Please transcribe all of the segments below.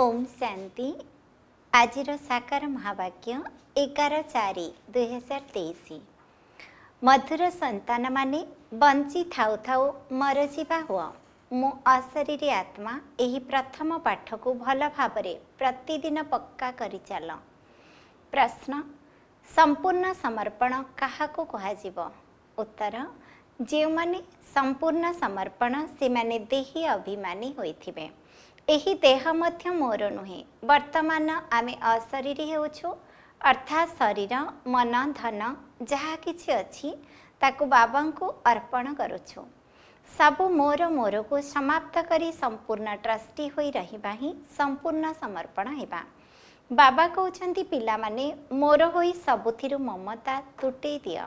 ଓମ୍ ଶାନ୍ତି ଆଜିର ସାକାର ମହାବାକ୍ୟ ଏଗାର ଚାରି ଦୁଇହଜାର ତେଇଶ ମଧୁର ସନ୍ତାନମାନେ ବଞ୍ଚି ଥାଉ ଥାଉ ମରଜିବା ହୁଅ ମୁଁ ଅଶରୀରୀ ଆତ୍ମା ଏହି ପ୍ରଥମ ପାଠକୁ ଭଲ ଭାବରେ ପ୍ରତିଦିନ ପକ୍କା କରିଚାଲ ପ୍ରଶ୍ନ ସମ୍ପୂର୍ଣ୍ଣ ସମର୍ପଣ କାହାକୁ କୁହାଯିବ ଉତ୍ତର ଯେଉଁମାନେ ସମ୍ପୂର୍ଣ୍ଣ ସମର୍ପଣ ସେମାନେ ଦେହି ଅଭିମାନୀ ହୋଇଥିବେ ଏହି ଦେହ ମଧ୍ୟ ମୋର ନୁହେଁ ବର୍ତ୍ତମାନ ଆମେ ଅଶରୀରୀ ହେଉଛୁ ଅର୍ଥାତ୍ ଶରୀର ମନ ଧନ ଯାହା କିଛି ଅଛି ତାକୁ ବାବାଙ୍କୁ ଅର୍ପଣ କରୁଛୁ ସବୁ ମୋର ମୋରକୁ ସମାପ୍ତ କରି ସମ୍ପୂର୍ଣ୍ଣ ଟ୍ରଷ୍ଟି ହୋଇ ରହିବା ହିଁ ସମ୍ପୂର୍ଣ୍ଣ ସମର୍ପଣ ହେବା ବାବା କହୁଛନ୍ତି ପିଲାମାନେ ମୋର ହୋଇ ସବୁଥିରୁ ମମତା ତୁଟେଇ ଦିଅ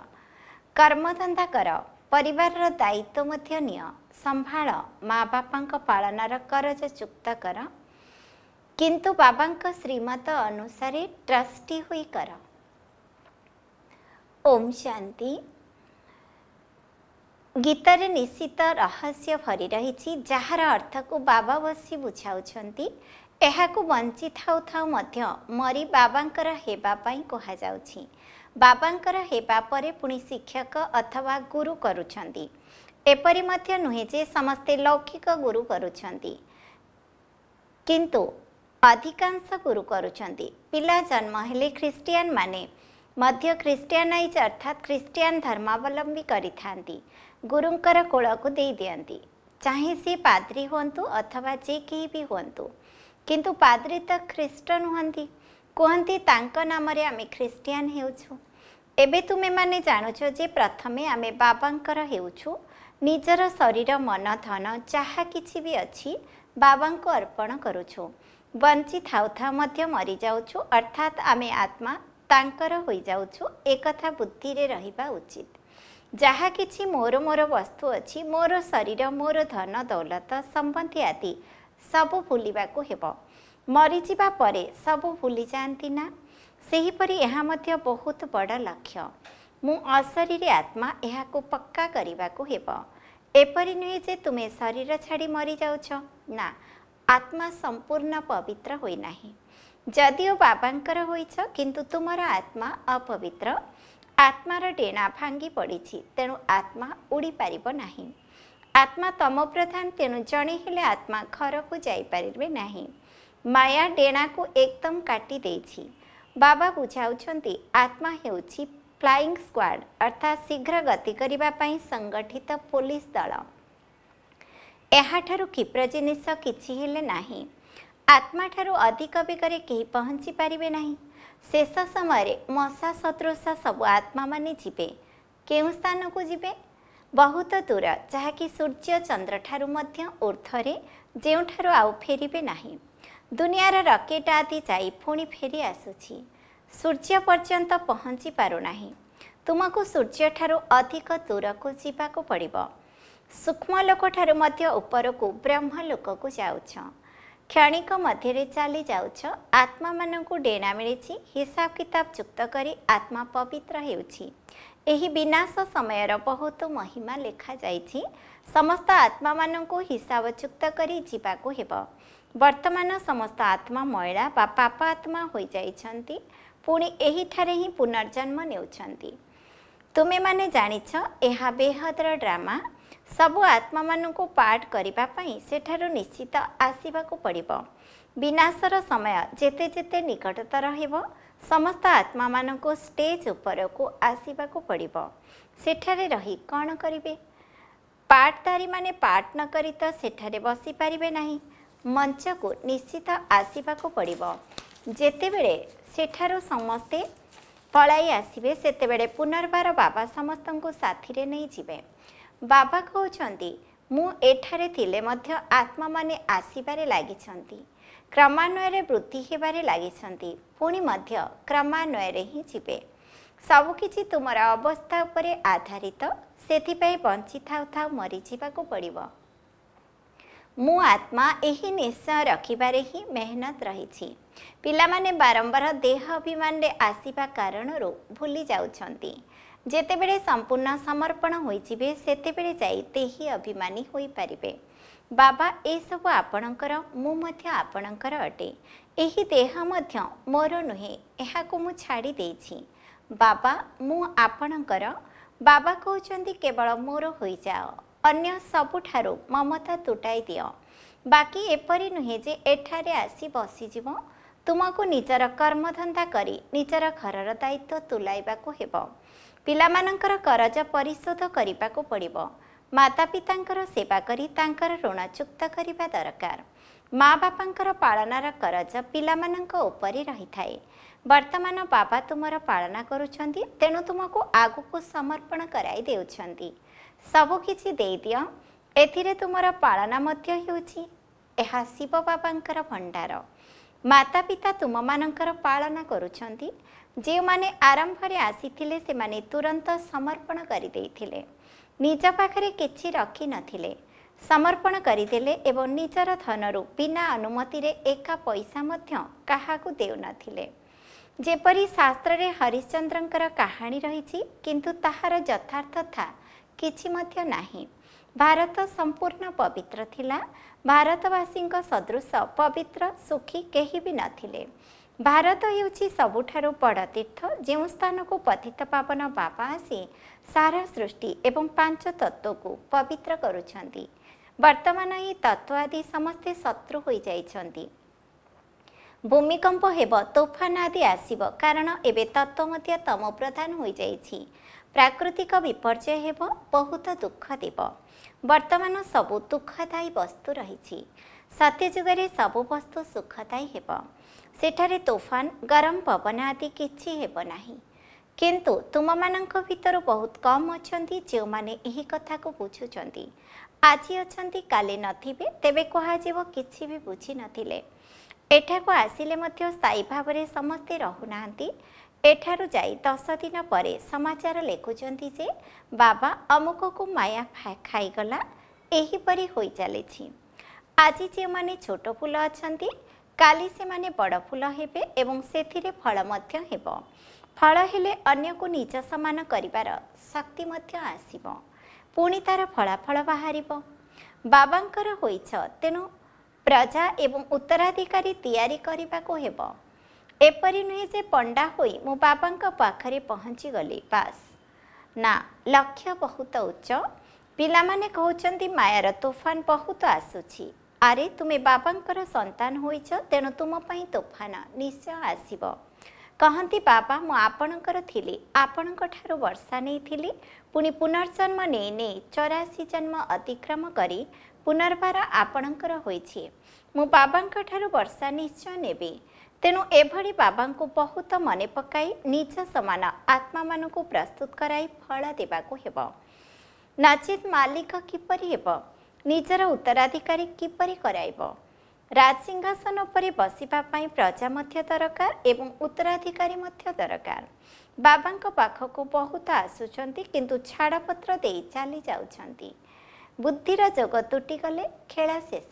କର୍ମଧନ୍ଦା କର ପରିବାରର ଦାୟିତ୍ୱ ମଧ୍ୟ ନିଅ ସମ୍ଭାଳ ମା ବାପାଙ୍କ ପାଳନର କରଜ ଯୁକ୍ତ କର କିନ୍ତୁ ବାବାଙ୍କ ଶ୍ରୀମତ ଅନୁସାରେ ଟ୍ରଷ୍ଟି ହୋଇ କର ଓମ୍ ଶାନ୍ତି ଗୀତରେ ନିଶ୍ଚିତ ରହସ୍ୟ ଭରି ରହିଛି ଯାହାର ଅର୍ଥକୁ ବାବା ବସି ବୁଝାଉଛନ୍ତି ଏହାକୁ ବଞ୍ଚିଥାଉ ଥାଉ ମଧ୍ୟ ମରି ବାବାଙ୍କର ହେବା ପାଇଁ କୁହାଯାଉଛି ବାବାଙ୍କର ହେବା ପରେ ପୁଣି ଶିକ୍ଷକ ଅଥବା ଗୁରୁ କରୁଛନ୍ତି ଏପରି ମଧ୍ୟ ନୁହେଁ ଯେ ସମସ୍ତେ ଲୌକିକ ଗୁରୁ କରୁଛନ୍ତି କିନ୍ତୁ ଅଧିକାଂଶ ଗୁରୁ କରୁଛନ୍ତି ପିଲା ଜନ୍ମ ହେଲେ ଖ୍ରୀଷ୍ଟିଆନ ମାନେ ମଧ୍ୟ ଖ୍ରୀଷ୍ଟିଆନାଇଜ ଅର୍ଥାତ୍ ଖ୍ରୀଷ୍ଟିଆନ ଧର୍ମାବଲମ୍ବୀ କରିଥାନ୍ତି ଗୁରୁଙ୍କର କୋଳକୁ ଦେଇଦିଅନ୍ତି ଚାହେଁ ସେ ପାଦ୍ରୀ ହୁଅନ୍ତୁ ଅଥବା ଯେ କେହି ବି ହୁଅନ୍ତୁ କିନ୍ତୁ ପାଦ୍ରୀ ତ ଖ୍ରୀଷ୍ଟ ନୁହନ୍ତି କୁହନ୍ତି ତାଙ୍କ ନାମରେ ଆମେ ଖ୍ରୀଷ୍ଟିଆନ ହେଉଛୁ ଏବେ ତୁମେମାନେ ଜାଣୁଛ ଯେ ପ୍ରଥମେ ଆମେ ବାବାଙ୍କର ହେଉଛୁ ନିଜର ଶରୀର ମନ ଧନ ଯାହା କିଛି ବି ଅଛି ବାବାଙ୍କୁ ଅର୍ପଣ କରୁଛୁ ବଞ୍ଚିଥାଉ ଥାଉ ମଧ୍ୟ ମରିଯାଉଛୁ ଅର୍ଥାତ୍ ଆମେ ଆତ୍ମା ତାଙ୍କର ହୋଇଯାଉଛୁ ଏକଥା ବୁଦ୍ଧିରେ ରହିବା ଉଚିତ ଯାହା କିଛି ମୋର ମୋର ବସ୍ତୁ ଅଛି ମୋର ଶରୀର ମୋର ଧନ ଦୌଲତ ସମ୍ବନ୍ଧୀ ଆଦି ସବୁ ଭୁଲିବାକୁ ହେବ ମରିଯିବା ପରେ ସବୁ ଭୁଲି ଯାଆନ୍ତି ନା ସେହିପରି ଏହା ମଧ୍ୟ ବହୁତ ବଡ଼ ଲକ୍ଷ୍ୟ म असरी आत्मा यहाँ पक्का हे एपरि नुहे तुमे शरीर छाडी मरिछ नत्मा सम्पूर्ण पवित्र हुना जो बाबाको छ कि तुमर आत्मा अपवित आत्मार डेणा भाँगि पडिची तेणु आत्मा उडिपार नै आत्मा तम प्रधान तेणु जनैहेले आत्मा घरको जे नयाँ डेणा एकदम काटिदेछ बाबा बुझाउँदै आत्मा ଫ୍ଲାଇଙ୍ଗ ସ୍କ୍ୱାଡ୍ ଅର୍ଥାତ୍ ଶୀଘ୍ର ଗତି କରିବା ପାଇଁ ସଂଗଠିତ ପୋଲିସ ଦଳ ଏହାଠାରୁ କ୍ଷିପ୍ର ଜିନିଷ କିଛି ହେଲେ ନାହିଁ ଆତ୍ମାଠାରୁ ଅଧିକ ବେଗରେ କେହି ପହଞ୍ଚି ପାରିବେ ନାହିଁ ଶେଷ ସମୟରେ ମଶା ସଦୃଶା ସବୁ ଆତ୍ମାମାନେ ଯିବେ କେଉଁ ସ୍ଥାନକୁ ଯିବେ ବହୁତ ଦୂର ଯାହାକି ସୂର୍ଯ୍ୟ ଚନ୍ଦ୍ରଠାରୁ ମଧ୍ୟ ଉର୍ଦ୍ଧ୍ୱରେ ଯେଉଁଠାରୁ ଆଉ ଫେରିବେ ନାହିଁ ଦୁନିଆର ରକେଟ୍ ଆଦି ଯାଇ ପୁଣି ଫେରି ଆସୁଛି सूर्य पर्यंत पहचि पारु तुमकु सूर्य ठुलो अधिक दूरको जुवा ब्रह्म लोक को जाउछ क्षणिक मध्य चालिजाउछ आत्मा म डेणा हिसाब किताब चुक्त कि आत्मा पवित हु विनाश समयर बहुत महिमा लेखाइ समस्त आत्मा को गरिब ବର୍ତ୍ତମାନ ସମସ୍ତ ଆତ୍ମା ମଇଳା ବା ପାପ ଆତ୍ମା ହୋଇଯାଇଛନ୍ତି ପୁଣି ଏହିଠାରେ ହିଁ ପୁନର୍ଜନ୍ମ ନେଉଛନ୍ତି ତୁମେମାନେ ଜାଣିଛ ଏହା ବେହଦର ଡ୍ରାମା ସବୁ ଆତ୍ମାମାନଙ୍କୁ ପାର୍ଟ କରିବା ପାଇଁ ସେଠାରୁ ନିଶ୍ଚିତ ଆସିବାକୁ ପଡ଼ିବ ବିନାଶର ସମୟ ଯେତେ ଯେତେ ନିକଟତର ହେବ ସମସ୍ତ ଆତ୍ମାମାନଙ୍କୁ ଷ୍ଟେଜ୍ ଉପରକୁ ଆସିବାକୁ ପଡ଼ିବ ସେଠାରେ ରହି କ'ଣ କରିବେ ପାର୍ଟଧାରୀମାନେ ପାର୍ଟ ନକରି ତ ସେଠାରେ ବସିପାରିବେ ନାହିଁ ମଞ୍ଚ କୁ ନିଶ୍ଚିତ ଆସିବାକୁ ପଡ଼ିବ ଯେତେବେଳେ ସେଠାରୁ ସମସ୍ତେ ପଳାଇ ଆସିବେ ସେତେବେଳେ ପୁନର୍ବାର ବାବା ସମସ୍ତଙ୍କୁ ସାଥିରେ ନେଇଯିବେ ବାବା କହୁଛନ୍ତି ମୁଁ ଏଠାରେ ଥିଲେ ମଧ୍ୟ ଆତ୍ମାମାନେ ଆସିବାରେ ଲାଗିଛନ୍ତି କ୍ରମାନ୍ୱୟରେ ବୃଦ୍ଧି ହେବାରେ ଲାଗିଛନ୍ତି ପୁଣି ମଧ୍ୟ କ୍ରମାନ୍ୱୟରେ ହିଁ ଯିବେ ସବୁକିଛି ତୁମର ଅବସ୍ଥା ଉପରେ ଆଧାରିତ ସେଥିପାଇଁ ବଞ୍ଚିଥାଉ ଥାଉ ମରିଯିବାକୁ ପଡ଼ିବ ମୋ ଆତ୍ମା ଏହି ନିଶ୍ଚୟ ରଖିବାରେ ହିଁ ମେହନତ ରହିଛି ପିଲାମାନେ ବାରମ୍ବାର ଦେହ ଅଭିମାନରେ ଆସିବା କାରଣରୁ ଭୁଲି ଯାଉଛନ୍ତି ଯେତେବେଳେ ସମ୍ପୂର୍ଣ୍ଣ ସମର୍ପଣ ହୋଇଯିବେ ସେତେବେଳେ ଯାଇ ଦେହି ଅଭିମାନୀ ହୋଇପାରିବେ ବାବା ଏସବୁ ଆପଣଙ୍କର ମୁଁ ମଧ୍ୟ ଆପଣଙ୍କର ଅଟେ ଏହି ଦେହ ମଧ୍ୟ ମୋର ନୁହେଁ ଏହାକୁ ମୁଁ ଛାଡ଼ି ଦେଇଛି ବାବା ମୁଁ ଆପଣଙ୍କର ବାବା କହୁଛନ୍ତି କେବଳ ମୋର ହୋଇଯାଅ ଅନ୍ୟ ସବୁଠାରୁ ମମତା ତୁଟାଇ ଦିଅ ବାକି ଏପରି ନୁହେଁ ଯେ ଏଠାରେ ଆସି ବସିଯିବ ତୁମକୁ ନିଜର କର୍ମଧନ୍ଦା କରି ନିଜର ଘରର ଦାୟିତ୍ୱ ତୁଲାଇବାକୁ ହେବ ପିଲାମାନଙ୍କର କରଜ ପରିଶୋଧ କରିବାକୁ ପଡ଼ିବ ମାତାପିତାଙ୍କର ସେବା କରି ତାଙ୍କର ଋଣ ଯୁକ୍ତ କରିବା ଦରକାର ମା ବାପାଙ୍କର ପାଳନାର କରଜ ପିଲାମାନଙ୍କ ଉପରେ ରହିଥାଏ ବର୍ତ୍ତମାନ ବାବା ତୁମର ପାଳନା କରୁଛନ୍ତି ତେଣୁ ତୁମକୁ ଆଗକୁ ସମର୍ପଣ କରାଇ ଦେଉଛନ୍ତି ସବୁକିଛି ଦେଇଦିଅ ଏଥିରେ ତୁମର ପାଳନ ମଧ୍ୟ ହେଉଛି ଏହା ଶିବ ବାବାଙ୍କର ଭଣ୍ଡାର ମାତା ପିତା ତୁମମାନଙ୍କର ପାଳନ କରୁଛନ୍ତି ଯେଉଁମାନେ ଆରମ୍ଭରେ ଆସିଥିଲେ ସେମାନେ ତୁରନ୍ତ ସମର୍ପଣ କରିଦେଇଥିଲେ ନିଜ ପାଖରେ କିଛି ରଖିନଥିଲେ ସମର୍ପଣ କରିଦେଲେ ଏବଂ ନିଜର ଧନରୁ ବିନା ଅନୁମତିରେ ଏକା ପଇସା ମଧ୍ୟ କାହାକୁ ଦେଉନଥିଲେ ଯେପରି ଶାସ୍ତ୍ରରେ ହରିଶ୍ଚନ୍ଦ୍ରଙ୍କର କାହାଣୀ ରହିଛି କିନ୍ତୁ ତାହାର ଯଥାର୍ଥତା କିଛି ମଧ୍ୟ ନାହିଁ ଭାରତ ସମ୍ପୂର୍ଣ୍ଣ ପବିତ୍ର ଥିଲା ଭାରତବାସୀଙ୍କ ସଦୃଶ ପବିତ୍ର ସୁଖୀ କେହି ବି ନଥିଲେ ଭାରତ ହେଉଛି ସବୁଠାରୁ ବଡ଼ ତୀର୍ଥ ଯେଉଁ ସ୍ଥାନକୁ ପତିତ ପାବନ ବାପା ଆସି ସାରା ସୃଷ୍ଟି ଏବଂ ପାଞ୍ଚ ତତ୍ତ୍ୱକୁ ପବିତ୍ର କରୁଛନ୍ତି ବର୍ତ୍ତମାନ ଏହି ତତ୍ତ୍ୱ ଆଦି ସମସ୍ତେ ଶତ୍ରୁ ହୋଇଯାଇଛନ୍ତି ଭୂମିକମ୍ପ ହେବ ତୋଫାନ ଆଦି ଆସିବ କାରଣ ଏବେ ତତ୍ତ୍ୱ ମଧ୍ୟ ତମ ପ୍ରଧାନ ହୋଇଯାଇଛି ପ୍ରାକୃତିକ ବିପର୍ଯ୍ୟୟ ହେବ ବହୁତ ଦୁଃଖ ଦେବ ବର୍ତ୍ତମାନ ସବୁ ଦୁଃଖଦାୟୀ ବସ୍ତୁ ରହିଛି ସତ୍ୟଯୁଗରେ ସବୁ ବସ୍ତୁ ସୁଖଦାୟୀ ହେବ ସେଠାରେ ତୋଫାନ ଗରମ ପବନ ଆଦି କିଛି ହେବ ନାହିଁ କିନ୍ତୁ ତୁମମାନଙ୍କ ଭିତରୁ ବହୁତ କମ୍ ଅଛନ୍ତି ଯେଉଁମାନେ ଏହି କଥାକୁ ବୁଝୁଛନ୍ତି ଆଜି ଅଛନ୍ତି କାଲି ନଥିବେ ତେବେ କୁହାଯିବ କିଛି ବି ବୁଝିନଥିଲେ ଏଠାକୁ ଆସିଲେ ମଧ୍ୟ ସ୍ଥାୟୀ ଭାବରେ ସମସ୍ତେ ରହୁନାହାନ୍ତି ଏଠାରୁ ଯାଇ ଦଶ ଦିନ ପରେ ସମାଚାର ଲେଖୁଛନ୍ତି ଯେ ବାବା ଅମୁକକୁ ମାୟା ଖାଇଗଲା ଏହିପରି ହୋଇଚାଲିଛି ଆଜି ଯେଉଁମାନେ ଛୋଟ ଫୁଲ ଅଛନ୍ତି କାଲି ସେମାନେ ବଡ଼ ଫୁଲ ହେବେ ଏବଂ ସେଥିରେ ଫଳ ମଧ୍ୟ ହେବ ଫଳ ହେଲେ ଅନ୍ୟକୁ ନିଜ ସମାନ କରିବାର ଶକ୍ତି ମଧ୍ୟ ଆସିବ ପୁଣି ତାର ଫଳାଫଳ ବାହାରିବ ବାବାଙ୍କର ହୋଇଛ ତେଣୁ ପ୍ରଜା ଏବଂ ଉତ୍ତରାଧିକାରୀ ତିଆରି କରିବାକୁ ହେବ ଏପରି ନୁହେଁ ଯେ ପଣ୍ଡା ହୋଇ ମୁଁ ବାବାଙ୍କ ପାଖରେ ପହଞ୍ଚିଗଲି ବାସ୍ ନା ଲକ୍ଷ୍ୟ ବହୁତ ଉଚ୍ଚ ପିଲାମାନେ କହୁଛନ୍ତି ମାୟାର ତୋଫାନ ବହୁତ ଆସୁଛି ଆରେ ତୁମେ ବାବାଙ୍କର ସନ୍ତାନ ହୋଇଛ ତେଣୁ ତୁମ ପାଇଁ ତୋଫାନ ନିଶ୍ଚୟ ଆସିବ କହନ୍ତି ବାବା ମୁଁ ଆପଣଙ୍କର ଥିଲି ଆପଣଙ୍କ ଠାରୁ ବର୍ଷା ନେଇଥିଲି ପୁଣି ପୁନର୍ଜନ୍ମ ନେଇ ନେଇ ଚଉରାଶୀ ଜନ୍ମ ଅତିକ୍ରମ କରି ପୁନର୍ବାର ଆପଣଙ୍କର ହୋଇଛି ମୁଁ ବାବାଙ୍କ ବର୍ଷା ନିଶ୍ଚୟ ନେବି ତେଣୁ ଏଭଳି ବାବାଙ୍କୁ ବହୁତ ମନେ ପକାଇ ନିଜ ସମାନ ଆତ୍ମାମାନଙ୍କୁ ପ୍ରସ୍ତୁତ କରାଇ ଫଳ ଦେବାକୁ ହେବ ନାଚିତ ମାଲିକ କିପରି ହେବ ନିଜର ଉତ୍ତରାଧିକାରୀ କିପରି କରାଇବ ରାଜସିଂହାସନ ଉପରେ ବସିବା ପାଇଁ ପ୍ରଜା ମଧ୍ୟ ଦରକାର ଏବଂ ଉତ୍ତରାଧିକାରୀ ମଧ୍ୟ ଦରକାର ବାବାଙ୍କ ପାଖକୁ ବହୁତ ଆସୁଛନ୍ତି କିନ୍ତୁ ଛାଡ଼ପତ୍ର ଦେଇ ଚାଲି ଯାଉଛନ୍ତି ବୁଦ୍ଧିର ଯୋଗ ତୁଟିଗଲେ ଖେଳ ଶେଷ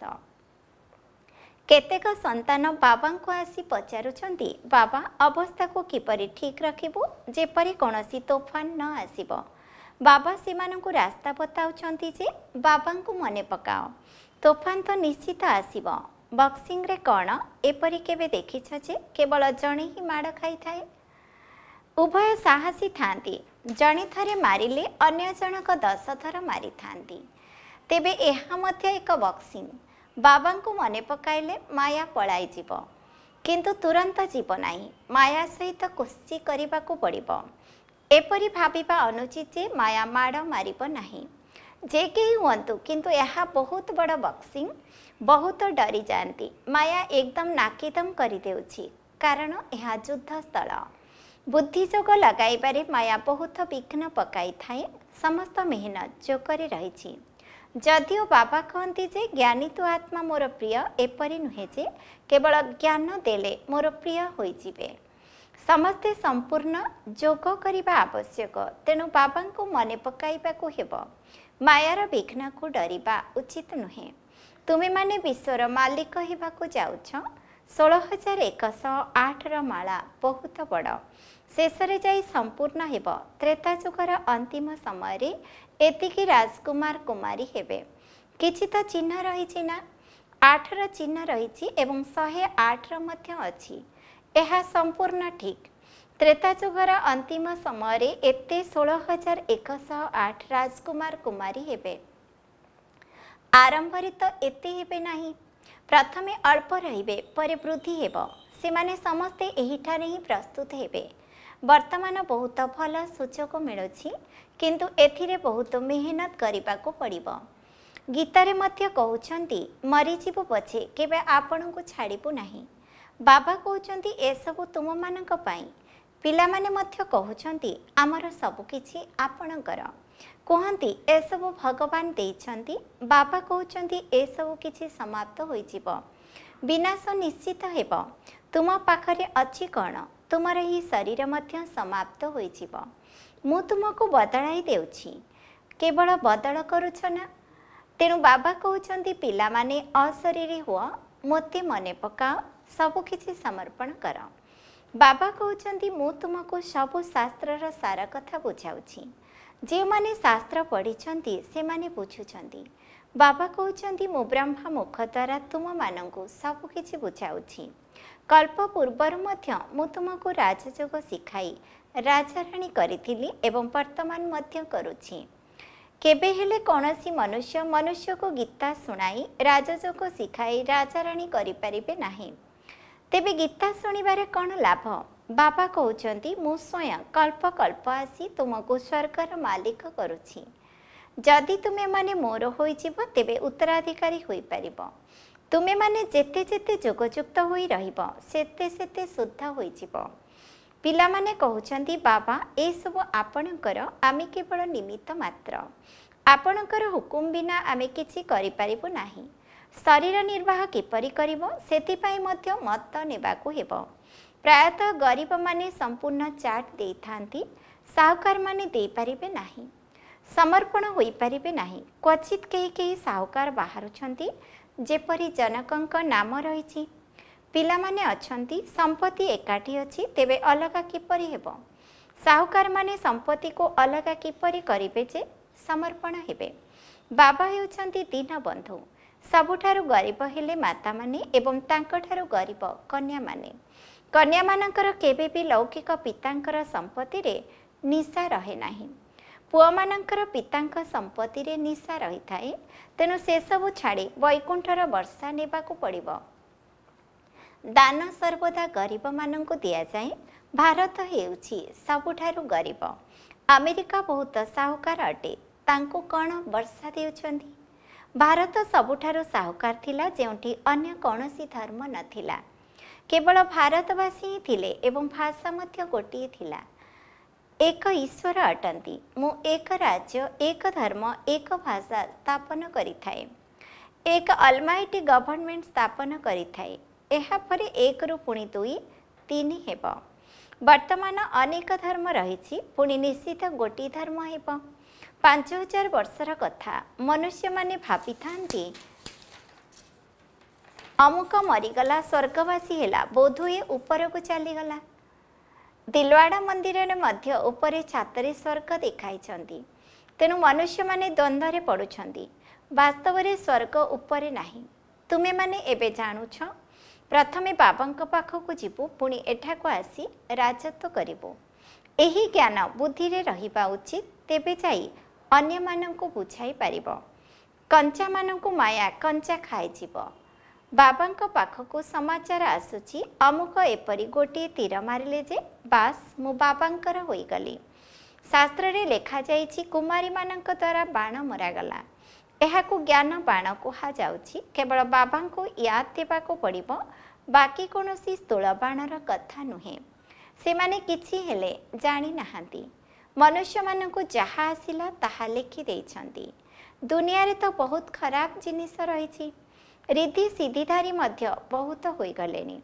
କେତେକ ସନ୍ତାନ ବାବାଙ୍କୁ ଆସି ପଚାରୁଛନ୍ତି ବାବା ଅବସ୍ଥାକୁ କିପରି ଠିକ୍ ରଖିବୁ ଯେପରି କୌଣସି ତୋଫାନ ନ ଆସିବ ବାବା ସେମାନଙ୍କୁ ରାସ୍ତା ବତାଉଛନ୍ତି ଯେ ବାବାଙ୍କୁ ମନେ ପକାଅ ତୋଫାନ ତ ନିଶ୍ଚିତ ଆସିବ ବକ୍ସିଂରେ କ'ଣ ଏପରି କେବେ ଦେଖିଛ ଯେ କେବଳ ଜଣେ ହିଁ ମାଡ଼ ଖାଇଥାଏ ଉଭୟ ସାହସୀ ଥାଆନ୍ତି ଜଣେ ଥରେ ମାରିଲେ ଅନ୍ୟ ଜଣକ ଦଶ ଥର ମାରିଥାନ୍ତି ତେବେ ଏହା ମଧ୍ୟ ଏକ ବକ୍ସିଂ ବାବାଙ୍କୁ ମନେ ପକାଇଲେ ମାୟା ପଳାଇଯିବ କିନ୍ତୁ ତୁରନ୍ତ ଯିବ ନାହିଁ ମାୟା ସହିତ କୁସ୍ତି କରିବାକୁ ପଡ଼ିବ ଏପରି ଭାବିବା ଅନୁଚିତ ଯେ ମାୟା ମାଡ଼ ମାରିବ ନାହିଁ ଯେ କେହି ହୁଅନ୍ତୁ କିନ୍ତୁ ଏହା ବହୁତ ବଡ଼ ବକ୍ସିଂ ବହୁତ ଡରି ଯାଆନ୍ତି ମାୟା ଏକଦମ୍ ନାକିଦମ୍ କରିଦେଉଛି କାରଣ ଏହା ଯୁଦ୍ଧସ୍ଥଳ ବୁଦ୍ଧି ଯୋଗ ଲଗାଇବାରେ ମାୟା ବହୁତ ବିଘ୍ନ ପକାଇଥାଏ ସମସ୍ତ ମେହନତ ଯୋଗରେ ରହିଛି ଯଦିଓ ବାବା କହନ୍ତି ଯେ ଜ୍ଞାନୀ ତୋ ଆତ୍ମା ମୋର ପ୍ରିୟ ଏପରି ନୁହେଁ ଯେ କେବଳ ଜ୍ଞାନ ଦେଲେ ମୋର ପ୍ରିୟ ହୋଇଯିବେ ସମସ୍ତେ ସମ୍ପୂର୍ଣ୍ଣ ଯୋଗ କରିବା ଆବଶ୍ୟକ ତେଣୁ ବାବାଙ୍କୁ ମନେ ପକାଇବାକୁ ହେବ ମାୟାର ବିଘ୍ନକୁ ଡରିବା ଉଚିତ ନୁହେଁ ତୁମେମାନେ ବିଶ୍ୱର ମାଲିକ ହେବାକୁ ଯାଉଛ ଷୋହଳ ହଜାର ଏକଶହ ଆଠର ମାଳା ବହୁତ ବଡ଼ ଶେଷରେ ଯାଇ ସମ୍ପୂର୍ଣ୍ଣ ହେବ ତ୍ରେତା ଯୁଗର ଅନ୍ତିମ ସମୟରେ ଏତିକି ରାଜକୁମାର କୁମାରୀ ହେବେ କିଛି ତ ଚିହ୍ନ ରହିଛି ନା ଆଠର ଚିହ୍ନ ରହିଛି ଏବଂ ଶହେ ଆଠର ମଧ୍ୟ ଅଛି ଏହା ସମ୍ପୂର୍ଣ୍ଣ ଠିକ୍ ତ୍ରେତା ଯୁଗର ଅନ୍ତିମ ସମୟରେ ଏତେ ଷୋହଳ ହଜାର ଏକଶହ ଆଠ ରାଜକୁମାର କୁମାରୀ ହେବେ ଆରମ୍ଭରେ ତ ଏତେ ହେବେ ନାହିଁ ପ୍ରଥମେ ଅଳ୍ପ ରହିବେ ପରେ ବୃଦ୍ଧି ହେବ ସେମାନେ ସମସ୍ତେ ଏହିଠାରେ ହିଁ ପ୍ରସ୍ତୁତ ହେବେ ବର୍ତ୍ତମାନ ବହୁତ ଭଲ ସୁଯୋଗ ମିଳୁଛି କିନ୍ତୁ ଏଥିରେ ବହୁତ ମେହନତ କରିବାକୁ ପଡ଼ିବ ଗୀତରେ ମଧ୍ୟ କହୁଛନ୍ତି ମରିଯିବୁ ପଛେ କେବେ ଆପଣଙ୍କୁ ଛାଡ଼ିବୁ ନାହିଁ ବାବା କହୁଛନ୍ତି ଏସବୁ ତୁମମାନଙ୍କ ପାଇଁ ପିଲାମାନେ ମଧ୍ୟ କହୁଛନ୍ତି ଆମର ସବୁକିଛି ଆପଣଙ୍କର କୁହନ୍ତି ଏସବୁ ଭଗବାନ ଦେଇଛନ୍ତି ବାବା କହୁଛନ୍ତି ଏସବୁ କିଛି ସମାପ୍ତ ହୋଇଯିବ ବିନାଶ ନିଶ୍ଚିତ ହେବ ତୁମ ପାଖରେ ଅଛି କ'ଣ ତୁମର ଏହି ଶରୀର ମଧ୍ୟ ସମାପ୍ତ ହୋଇଯିବ ମୁଁ ତୁମକୁ ବଦଳାଇ ଦେଉଛି କେବଳ ବଦଳ କରୁଛ ନା ତେଣୁ ବାବା କହୁଛନ୍ତି ପିଲାମାନେ ଅଶରୀରୀ ହୁଅ ମୋତେ ମନେ ପକାଅ ସବୁକିଛି ସମର୍ପଣ କର ବାବା କହୁଛନ୍ତି ମୁଁ ତୁମକୁ ସବୁ ଶାସ୍ତ୍ରର ସାର କଥା ବୁଝାଉଛି ଯେଉଁମାନେ ଶାସ୍ତ୍ର ପଢ଼ିଛନ୍ତି ସେମାନେ ବୁଝୁଛନ୍ତି ବାବା କହୁଛନ୍ତି ମୁଁ ବ୍ରହ୍ମା ମୁଖ ଦ୍ୱାରା ତୁମମାନଙ୍କୁ ସବୁକିଛି ବୁଝାଉଛି କଳ୍ପ ପୂର୍ବରୁ ମଧ୍ୟ ମୁଁ ତୁମକୁ ରାଜଯୋଗ ଶିଖାଇ ରାଜାରାଣୀ କରିଥିଲି ଏବଂ ବର୍ତ୍ତମାନ ମଧ୍ୟ କରୁଛି କେବେ ହେଲେ କୌଣସି ମନୁଷ୍ୟ ମନୁଷ୍ୟକୁ ଗୀତା ଶୁଣାଇ ରାଜଯୋଗ ଶିଖାଇ ରାଜାରାଣୀ କରିପାରିବେ ନାହିଁ ତେବେ ଗୀତା ଶୁଣିବାରେ କ'ଣ ଲାଭ ବାପା କହୁଛନ୍ତି ମୁଁ ସ୍ୱୟଂ କଳ୍ପ କଳ୍ପ ଆସି ତୁମକୁ ସ୍ୱର୍ଗର ମାଲିକ କରୁଛି ଯଦି ତୁମେମାନେ ମୋର ହୋଇଯିବ ତେବେ ଉତ୍ତରାଧିକାରୀ ହୋଇପାରିବ ତୁମେମାନେ ଯେତେ ଯେତେ ଯୋଗଯୁକ୍ତ ହୋଇ ରହିବ ସେତେ ସେତେ ଶୁଦ୍ଧ ହୋଇଯିବ ପିଲାମାନେ କହୁଛନ୍ତି ବାବା ଏସବୁ ଆପଣଙ୍କର ଆମେ କେବଳ ନିମିତ୍ତ ମାତ୍ର ଆପଣଙ୍କର ହୁକୁମ ବିନା ଆମେ କିଛି କରିପାରିବୁ ନାହିଁ ଶରୀର ନିର୍ବାହ କିପରି କରିବ ସେଥିପାଇଁ ମଧ୍ୟ ମତ ନେବାକୁ ହେବ ପ୍ରାୟତଃ ଗରିବମାନେ ସମ୍ପୂର୍ଣ୍ଣ ଚାଟ୍ ଦେଇଥାନ୍ତି ସାହୁକାରମାନେ ଦେଇପାରିବେ ନାହିଁ ସମର୍ପଣ ହୋଇପାରିବେ ନାହିଁ କ୍ୱଚିତ୍ କେହି କେହି ସାହୁକାର ବାହାରୁଛନ୍ତି ଯେପରି ଜନକଙ୍କ ନାମ ରହିଛି ପିଲାମାନେ ଅଛନ୍ତି ସମ୍ପତ୍ତି ଏକାଠି ଅଛି ତେବେ ଅଲଗା କିପରି ହେବ ସାହୁକାରମାନେ ସମ୍ପତ୍ତିକୁ ଅଲଗା କିପରି କରିବେ ଯେ ସମର୍ପଣ ହେବେ ବାବା ହେଉଛନ୍ତି ଦୀନବନ୍ଧୁ ସବୁଠାରୁ ଗରିବ ହେଲେ ମାତାମାନେ ଏବଂ ତାଙ୍କଠାରୁ ଗରିବ କନ୍ୟାମାନେ କନ୍ୟାମାନଙ୍କର କେବେ ବି ଲୌକିକ ପିତାଙ୍କର ସମ୍ପତ୍ତିରେ ନିଶା ରହେ ନାହିଁ ପୁଅମାନଙ୍କର ପିତାଙ୍କ ସମ୍ପତ୍ତିରେ ନିଶା ରହିଥାଏ ତେଣୁ ସେସବୁ ଛାଡ଼ି ବୈକୁଣ୍ଠର ବର୍ଷା ନେବାକୁ ପଡ଼ିବ ଦାନ ସର୍ବଦା ଗରିବମାନଙ୍କୁ ଦିଆଯାଏ ଭାରତ ହେଉଛି ସବୁଠାରୁ ଗରିବ ଆମେରିକା ବହୁତ ସାହୁକାର ଅଟେ ତାଙ୍କୁ କ'ଣ ବର୍ଷା ଦେଉଛନ୍ତି ଭାରତ ସବୁଠାରୁ ସାହୁକାର ଥିଲା ଯେଉଁଠି ଅନ୍ୟ କୌଣସି ଧର୍ମ ନଥିଲା କେବଳ ଭାରତବାସୀ ହିଁ ଥିଲେ ଏବଂ ଭାଷା ମଧ୍ୟ ଗୋଟିଏ ଥିଲା एक ईश्वर अटा मु एक राज्य एक धर्म एक भाषा स्थापन एक अलमइटी गभर्नमेन्ट स्थापन परे एक रु वर्तमान अनेक धर्म निश्चित गोटी धर्म हे पांच हजार वर्षर कथा मनुष्य म भा अमुक मरिगला स्वर्गवासी होला बोधुए उप चाहिगला ଦିଲୱାଡ଼ା ମନ୍ଦିରରେ ମଧ୍ୟ ଉପରେ ଛାତରେ ସ୍ୱର୍ଗ ଦେଖାଇଛନ୍ତି ତେଣୁ ମନୁଷ୍ୟମାନେ ଦ୍ୱନ୍ଦ୍ୱରେ ପଡ଼ୁଛନ୍ତି ବାସ୍ତବରେ ସ୍ୱର୍ଗ ଉପରେ ନାହିଁ ତୁମେମାନେ ଏବେ ଜାଣୁଛ ପ୍ରଥମେ ବାବାଙ୍କ ପାଖକୁ ଯିବୁ ପୁଣି ଏଠାକୁ ଆସି ରାଜତ୍ୱ କରିବୁ ଏହି ଜ୍ଞାନ ବୁଦ୍ଧିରେ ରହିବା ଉଚିତ ତେବେ ଯାଇ ଅନ୍ୟମାନଙ୍କୁ ବୁଝାଇ ପାରିବ କଞ୍ଚାମାନଙ୍କୁ ମାୟା କଞ୍ଚା ଖାଇଯିବ ବାବାଙ୍କ ପାଖକୁ ସମାଚାର ଆସୁଛି ଅମୁକ ଏପରି ଗୋଟିଏ ତୀର ମାରିଲେ ଯେ ବାସ୍ ମୁଁ ବାବାଙ୍କର ହୋଇଗଲି ଶାସ୍ତ୍ରରେ ଲେଖାଯାଇଛି କୁମାରୀମାନଙ୍କ ଦ୍ୱାରା ବାଣ ମରାଗଲା ଏହାକୁ ଜ୍ଞାନ ବାଣ କୁହାଯାଉଛି କେବଳ ବାବାଙ୍କୁ ୟାଦ ଦେବାକୁ ପଡ଼ିବ ବାକି କୌଣସି ସ୍ଥୂଳ ବାଣର କଥା ନୁହେଁ ସେମାନେ କିଛି ହେଲେ ଜାଣିନାହାନ୍ତି ମନୁଷ୍ୟମାନଙ୍କୁ ଯାହା ଆସିଲା ତାହା ଲେଖି ଦେଇଛନ୍ତି ଦୁନିଆରେ ତ ବହୁତ ଖରାପ ଜିନିଷ ରହିଛି ରିଦି ସିଦ୍ଧିଧାରୀ ମଧ୍ୟ ବହୁତ ହୋଇଗଲେଣି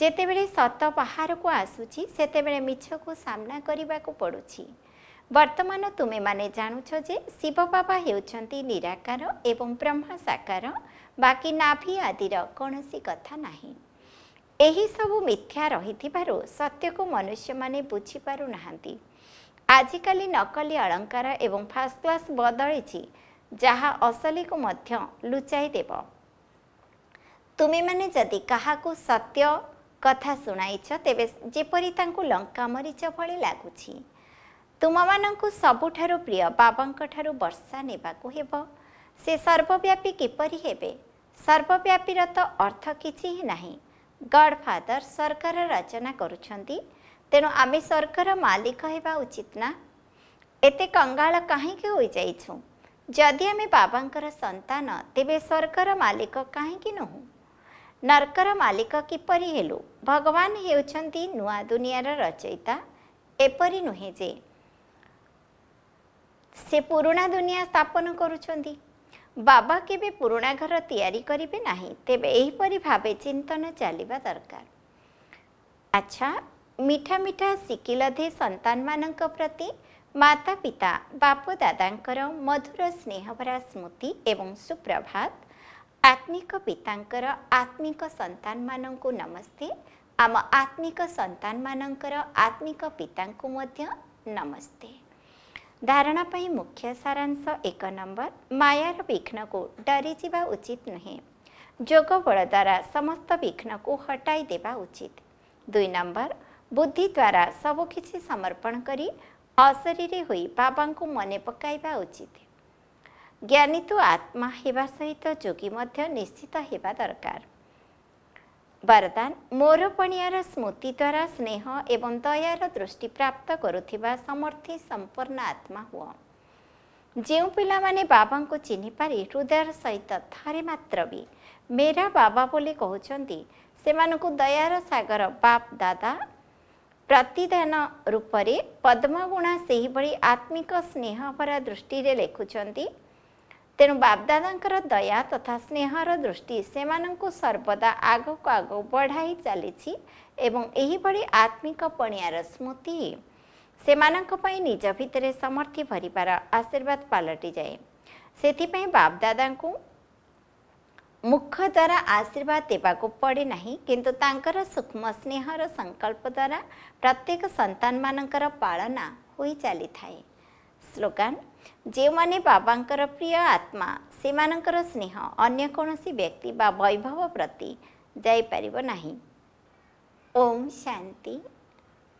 ଯେତେବେଳେ ସତ ବାହାରକୁ ଆସୁଛି ସେତେବେଳେ ମିଛକୁ ସାମ୍ନା କରିବାକୁ ପଡ଼ୁଛି ବର୍ତ୍ତମାନ ତୁମେମାନେ ଜାଣୁଛ ଯେ ଶିବ ବାବା ହେଉଛନ୍ତି ନିରାକାର ଏବଂ ବ୍ରହ୍ମା ସାକାର ବାକି ନାଭି ଆଦିର କୌଣସି କଥା ନାହିଁ ଏହିସବୁ ମିଥ୍ୟା ରହିଥିବାରୁ ସତ୍ୟକୁ ମନୁଷ୍ୟମାନେ ବୁଝିପାରୁନାହାନ୍ତି ଆଜିକାଲି ନକଲି ଅଳଙ୍କାର ଏବଂ ଫାସ୍ଫ୍ଲାସ୍ ବଦଳିଛି ଯାହା ଅସଲିକୁ ମଧ୍ୟ ଲୁଚାଇ ଦେବ ତୁମେମାନେ ଯଦି କାହାକୁ ସତ୍ୟ କଥା ଶୁଣାଇଛ ତେବେ ଯେପରି ତାଙ୍କୁ ଲଙ୍କା ମରିଚ ଭଳି ଲାଗୁଛି ତୁମମାନଙ୍କୁ ସବୁଠାରୁ ପ୍ରିୟ ବାବାଙ୍କଠାରୁ ବର୍ଷା ନେବାକୁ ହେବ ସେ ସର୍ବବ୍ୟାପୀ କିପରି ହେବେ ସର୍ବବ୍ୟାପୀର ତ ଅର୍ଥ କିଛି ହିଁ ନାହିଁ ଗଡ୍ ଫାଦର ସ୍ୱର୍ଗର ରଚନା କରୁଛନ୍ତି ତେଣୁ ଆମେ ସ୍ୱର୍ଗର ମାଲିକ ହେବା ଉଚିତ ନା ଏତେ କଙ୍ଗାଳ କାହିଁକି ହୋଇଯାଇଛୁ ଯଦି ଆମେ ବାବାଙ୍କର ସନ୍ତାନ ତେବେ ସ୍ୱର୍ଗର ମାଲିକ କାହିଁକି ନୁହଁ ନର୍କର ମାଲିକ କିପରି ହେଲୁ ଭଗବାନ ହେଉଛନ୍ତି ନୂଆ ଦୁନିଆର ରଚୟିତା ଏପରି ନୁହେଁ ଯେ ସେ ପୁରୁଣା ଦୁନିଆ ସ୍ଥାପନ କରୁଛନ୍ତି ବାବା କେବେ ପୁରୁଣା ଘର ତିଆରି କରିବେ ନାହିଁ ତେବେ ଏହିପରି ଭାବେ ଚିନ୍ତନ ଚାଲିବା ଦରକାର ଆଚ୍ଛା ମିଠା ମିଠା ଶିଖିଲଧେ ସନ୍ତାନମାନଙ୍କ ପ୍ରତି ମାତାପିତା ବାପ ଦାଦାଙ୍କର ମଧୁର ସ୍ନେହଭରା ସ୍ମୃତି ଏବଂ ସୁପ୍ରଭାତ ଆତ୍ମିକ ପିତାଙ୍କର ଆତ୍ମିକ ସନ୍ତାନମାନଙ୍କୁ ନମସ୍ତେ ଆମ ଆତ୍ମିକ ସନ୍ତାନମାନଙ୍କର ଆତ୍ମିକ ପିତାଙ୍କୁ ମଧ୍ୟ ନମସ୍ତେ ଧାରଣା ପାଇଁ ମୁଖ୍ୟ ସାରାଂଶ ଏକ ନମ୍ବର ମାୟାର ବିଘ୍ନକୁ ଡରିଯିବା ଉଚିତ ନୁହେଁ ଯୋଗ ବଳ ଦ୍ୱାରା ସମସ୍ତ ବିଘ୍ନକୁ ହଟାଇ ଦେବା ଉଚିତ ଦୁଇ ନମ୍ବର ବୁଦ୍ଧି ଦ୍ୱାରା ସବୁକିଛି ସମର୍ପଣ କରି ଅଶରୀରେ ହୋଇ ବାବାଙ୍କୁ ମନେ ପକାଇବା ଉଚିତ ଜ୍ଞାନୀ ତୁ ଆତ୍ମା ହେବା ସହିତ ଯୋଗୀ ମଧ୍ୟ ନିଶ୍ଚିତ ହେବା ଦରକାର ବରଦାନ ମୋର ପଣିଆର ସ୍ମୃତି ଦ୍ୱାରା ସ୍ନେହ ଏବଂ ଦୟାର ଦୃଷ୍ଟି ପ୍ରାପ୍ତ କରୁଥିବା ସମର୍ଥି ସମ୍ପୂର୍ଣ୍ଣ ଆତ୍ମା ହୁଅ ଯେଉଁ ପିଲାମାନେ ବାବାଙ୍କୁ ଚିହ୍ନିପାରି ହୃଦୟର ସହିତ ଥରେ ମାତ୍ର ବି ମେରା ବାବା ବୋଲି କହୁଛନ୍ତି ସେମାନଙ୍କୁ ଦୟାର ସାଗର ବାପ ଦାଦା ପ୍ରତିଦାନ ରୂପରେ ପଦ୍ମଗୁଣା ସେହିଭଳି ଆତ୍ମିକ ସ୍ନେହଭରା ଦୃଷ୍ଟିରେ ଲେଖୁଛନ୍ତି तेणु बापदा दया तथा स्नेहर दृष्टिसँग सर्वदा आगको आग बढाइ चाहिँ एभरि आत्मिक पनियर स्मृति समर्थ्य भर आशीर्वाद पालटिएसप बापदा मुखद्वारा आशीर्वाद देवा पढे नै किन तर सूक्ष्म स्नेहर सङ्कल्प द्वारा प्रत्येक सन्तर पाचालिए ସ୍ଲୋଗାନ ଯେଉଁମାନେ ବାବାଙ୍କର ପ୍ରିୟ ଆତ୍ମା ସେମାନଙ୍କର ସ୍ନେହ ଅନ୍ୟ କୌଣସି ବ୍ୟକ୍ତି ବା ବୈଭବ ପ୍ରତି ଯାଇପାରିବ ନାହିଁ ଓମ୍ ଶାନ୍ତି